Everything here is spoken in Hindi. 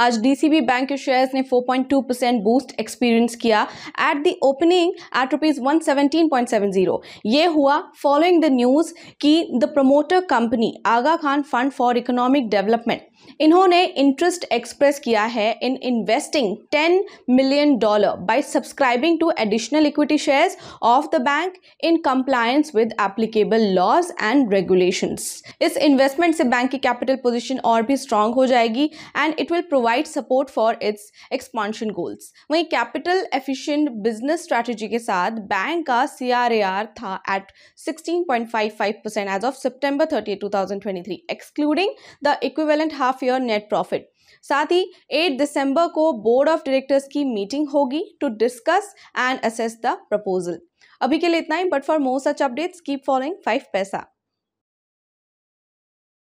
आज डीसीबी बैंक के शेयर्स ने 4.2 परसेंट बूस्ट एक्सपीरियंस किया at the opening at rupees one ये हुआ फॉलोइंग द न्यूज़ कि the promoter company Aga Khan fund for economic development इन्होंने इंटरेस्ट एक्सप्रेस किया है in investing 10 million dollar by subscribing to additional equity shares of the bank in compliance with applicable laws and regulations इस इन्वेस्टमेंट से बैंक की कैपिटल पोजीशन और भी स्ट्रांग हो जाएगी and it will provide provide support for its expansion goals वहीं कैपिटल एफिशिएंट बिजनेस स्ट्रेटजी के साथ बैंक का सीआरएआर था at 16.55 percent as of September 30 2023 excluding the equivalent half year net profit साथ ही 8 दिसंबर को बोर्ड ऑफ डायरेक्टर्स की मीटिंग होगी to discuss and assess the proposal अभी के लिए इतना ही but for more such updates keep following five पैसा